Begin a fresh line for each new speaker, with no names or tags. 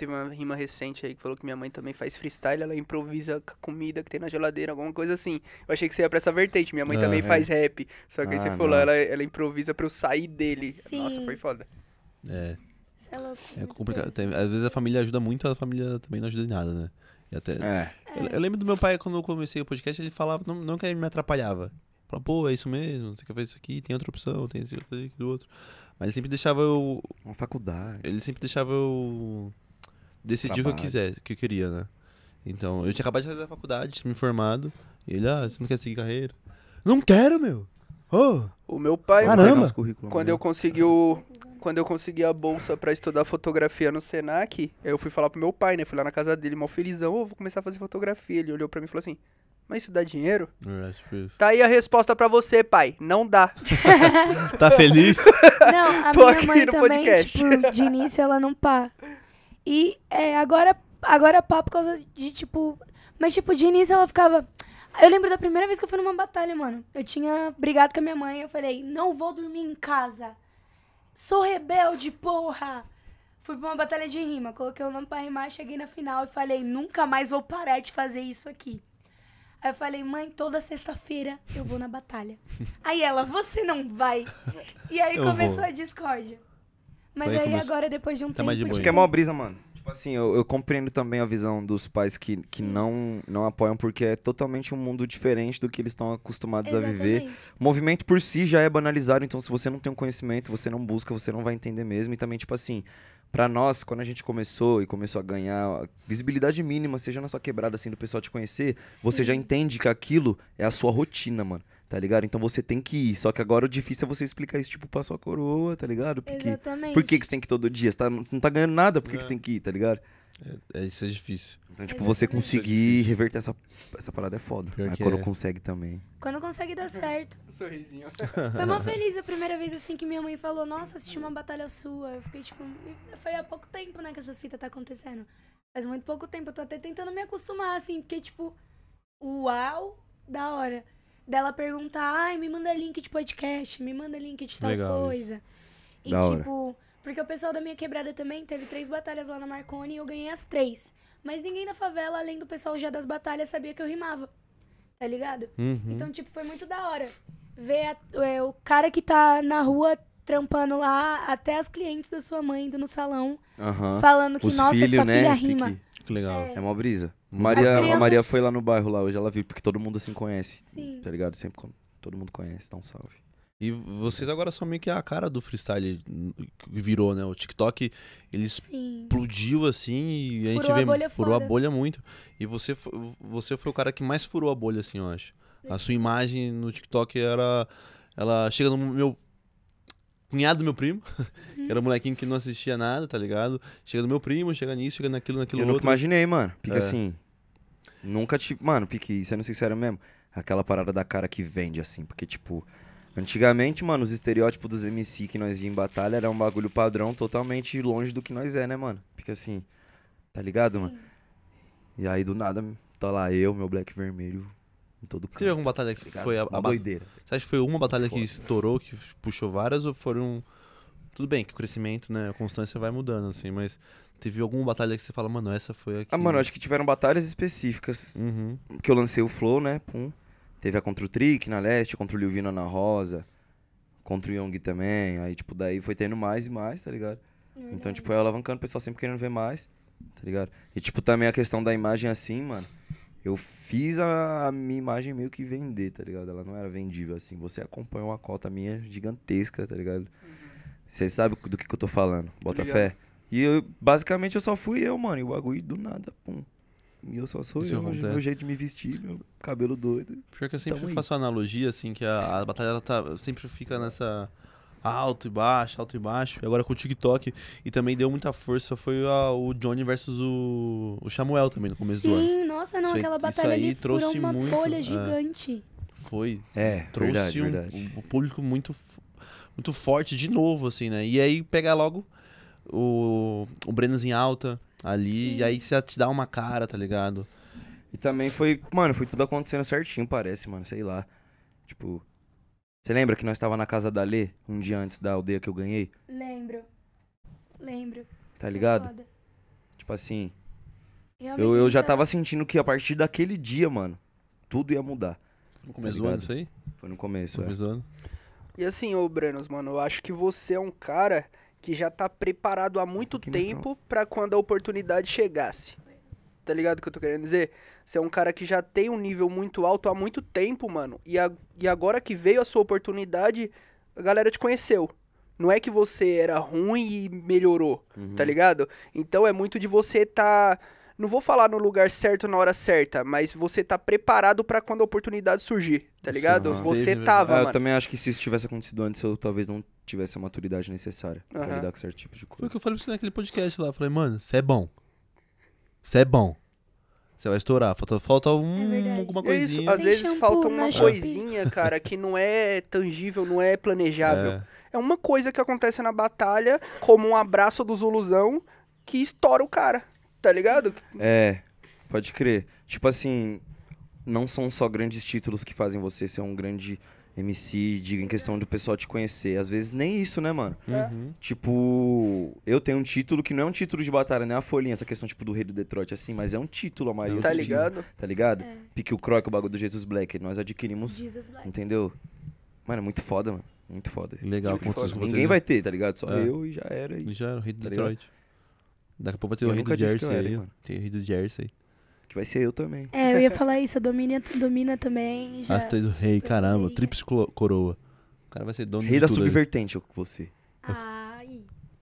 teve uma rima recente aí que falou que minha mãe também faz freestyle, ela improvisa com a comida que tem na geladeira, alguma coisa assim. Eu achei que você ia pra essa vertente, minha mãe também é. faz rap. Só que ah, aí você falou, ela, ela improvisa pra eu sair dele. Sim. Nossa, foi foda.
É. é louco. É complicado. Tem, às vezes a família ajuda muito, a família também não ajuda em nada, né? E até, é. eu, eu, lembro do meu pai, quando eu comecei o podcast, ele falava, não, não que ele me atrapalhava. Falava, pô, é isso mesmo, você quer fazer isso aqui, tem outra opção, tem esse outro, aqui, do outro. Mas ele sempre deixava eu. Uma faculdade. Ele sempre deixava eu decidi Trabalho. o que eu quisesse, o que eu queria, né? Então, eu tinha acabado de fazer a faculdade, tinha me formado. E ele, ah, você não quer seguir carreira? Não quero, meu! Oh.
O meu pai, Caramba. quando eu consegui o, quando eu consegui a bolsa para estudar fotografia no Senac, eu fui falar pro meu pai, né? Fui lá na casa dele, mal felizão, oh, vou começar a fazer fotografia. Ele olhou para mim e falou assim: "Mas isso dá dinheiro?"
É, é tipo isso.
Tá aí a resposta para você, pai. Não dá.
tá feliz? Não, a Tô minha mãe também, podcast. tipo, de início ela não pá. E é, agora, agora é pá por causa de, tipo. Mas, tipo, de início ela ficava. Eu lembro da primeira vez que eu fui numa batalha, mano. Eu tinha brigado com a minha mãe. Eu falei, não vou dormir em casa. Sou rebelde, porra. Fui pra uma batalha de rima. Coloquei o nome pra rimar, cheguei na final e falei, nunca mais vou parar de fazer isso aqui. Aí eu falei, mãe, toda sexta-feira eu vou na batalha. aí ela, você não vai. E aí eu começou vou. a discórdia. Mas aí, aí agora, depois de um tá tempo. Tipo, acho que é mó brisa, mano.
Tipo assim, eu, eu, compreendo também a visão dos pais que, que não, não apoiam, porque é totalmente um mundo diferente do que eles estão acostumados Exatamente. a viver. O movimento por si já é banalizado, então se você não tem um conhecimento, você não busca, você não vai entender mesmo. E também, tipo assim, para nós, quando a gente começou e começou a ganhar visibilidade mínima, seja na sua quebrada, assim, do pessoal te conhecer, Sim. você já entende que aquilo é a sua rotina, mano. Tá ligado? Então você tem que ir. Só que agora o difícil é você explicar isso, tipo, pra sua coroa, tá ligado? Porque, Exatamente. Por que, que você tem que ir todo dia? Você, tá, você não tá ganhando nada, por que, que é. você tem que ir, tá ligado? É, é, isso é difícil. Então, tipo, Exatamente. você conseguir é reverter essa, essa parada é foda. Pior Aí quando é. consegue também.
Quando consegue dá certo. Um sorrisinho. Foi uma feliz a primeira vez assim que minha mãe falou, nossa, assisti uma batalha sua. Eu fiquei tipo, foi há pouco tempo, né, que essas fitas tá acontecendo. Faz muito pouco tempo, eu tô até tentando me acostumar, assim, porque, tipo, uau, da hora dela perguntar, ai, me manda link de podcast, me manda link de tal Legal, coisa. Isso.
E da tipo,
hora. porque o pessoal da minha quebrada também teve três batalhas lá na Marconi e eu ganhei as três. Mas ninguém da favela, além do pessoal já das batalhas, sabia que eu rimava. Tá ligado? Uhum. Então, tipo, foi muito da hora. Ver a, é, o cara que tá na rua trampando lá, até as clientes da sua mãe indo no salão, uhum. falando que, Os nossa, filho, sua né? filha rima.
Que, legal. É, é uma brisa. Maria, crianças... A Maria foi lá no bairro lá hoje, ela viu, porque todo mundo assim conhece. Sim. Tá ligado? Sempre todo mundo conhece, dá um salve. E vocês
agora são meio que a cara do freestyle que virou, né? O TikTok, ele Sim. explodiu assim e furou a gente vê. A bolha furou a bolha muito. E você, você foi o cara que mais furou a bolha, assim, eu acho. A sua imagem no TikTok era. Ela chega no meu cunhado do meu primo, uhum. que era um molequinho que não assistia nada, tá ligado? Chega do meu primo, chega nisso, chega naquilo, naquilo Eu outro. nunca imaginei, mano. fica É. assim.
Nunca tipo. Mano, pique, sendo sincero mesmo. Aquela parada da cara que vende, assim. Porque, tipo. Antigamente, mano, os estereótipos dos MC que nós via em batalha era um bagulho padrão totalmente longe do que nós é, né, mano? Fica assim. Tá ligado, mano? E aí, do nada, tá lá eu, meu black vermelho, em todo canto. Teve alguma batalha que ligado? foi a, a uma doideira. Você acha que foi uma batalha que estourou, que puxou
várias, ou foram. Tudo bem que o crescimento, né? A constância vai mudando, assim, mas teve
alguma batalha que você fala, mano, essa foi a. Ah, que... Ah, mano, acho que tiveram batalhas específicas. Uhum. Que eu lancei o Flow, né? Pum. Teve a contra o Trick na leste, contra o Liuvino na Rosa, contra o Young também. Aí, tipo, daí foi tendo mais e mais, tá ligado? É então, tipo, é alavancando, o pessoal sempre querendo ver mais, tá ligado? E, tipo, também a questão da imagem assim, mano eu fiz a minha imagem meio que vender, tá ligado? Ela não era vendível, assim. Você acompanhou uma cota minha gigantesca, tá ligado? Vocês uhum. sabem do que, que, eu tô falando, bota fé. E eu, basicamente eu só fui eu, mano. E o bagulho do nada, pum. E eu só sou Isso eu, acontece. meu jeito de me vestir, meu cabelo doido. que eu sempre Tamo faço
aí. analogia, assim, que a, a batalha tá, sempre fica nessa alto e baixo, alto e baixo. E agora com o TikTok e também deu muita força foi a, o Johnny versus o, o Samuel também no começo Sim, do ano. Sim, nossa, não, isso aquela aí, batalha ali trouxe uma muito, bolha é. gigante. É, foi. É, trouxe verdade, um, verdade. um público muito muito forte de novo assim, né? E aí pegar logo o o Brenas em alta
ali Sim. e aí já te dá uma cara, tá ligado? E também foi, mano, foi tudo acontecendo certinho, parece, mano, sei lá. Tipo, você lembra que nós estava na casa da Lê um dia antes da aldeia que eu ganhei?
Lembro. Lembro. Tá ligado? Tipo assim. eu, eu já tá tava
sentindo que a partir daquele dia, mano, tudo ia mudar. Foi no começo tá do ano isso aí? Foi no começo, no começo é. ano.
E assim, ô Brenos, mano, eu acho que você é um cara que já tá preparado há muito tempo para quando a oportunidade chegasse tá ligado o que eu tô querendo dizer? Você é um cara que já tem um nível muito alto há muito tempo, mano. E, a, e agora que veio a sua oportunidade, a galera te conheceu. Não é que você era ruim e melhorou, uhum. tá ligado? Então é muito de você tá. Não vou falar no lugar certo na hora certa, mas você tá preparado para quando a oportunidade surgir, tá ligado? Sim, você teve, né? tava. É,
mano. Eu também acho que se isso tivesse acontecido antes, eu talvez não tivesse a maturidade necessária uhum. pra lidar com certo tipo de coisa.
Foi o que eu falei pra você naquele podcast lá. Eu falei, mano, você é bom. Você é bom.
Você vai estourar. Falta, falta um,
é alguma é coisinha. Isso, às Tem vezes shampoo, falta né, uma né? coisinha,
cara, que não é tangível, não é planejável. É. é. uma coisa que acontece na batalha, como um abraço do Zuluzão, que estoura o cara. Tá ligado?
É, pode crer. Tipo assim, não são só grandes títulos que fazem você ser um grande MC, em questão do pessoal te conhecer. Às vezes nem isso, né, mano? Uhum. uhum. Tipo, eu tenho um título que não é um título de batalha, nem é folhinha, essa questão, tipo, do rei do Detroit, assim, mas é um título a maioria. Tá ligado? Dia, tá ligado? É. Pique o Croc, o bagulho do Jesus Black. Nós adquirimos. Jesus Black. Entendeu? Mano, é muito foda, mano. Muito foda. Legal, tipo, foda. Vocês... Ninguém vai ter, tá ligado? Só é. eu e já era. aí. Já era o rei do tá Detroit. Ligado? Daqui a pouco vai ter o rei do Jersey
aí. mano. tem o rei do Jersey. Que vai ser eu também. É, eu
ia falar isso. A Domina, domina também. Já... As três
do rei, caramba. Tríplice coroa. O cara vai ser dono rei da tudo, subvertente, eu, você.
Ah.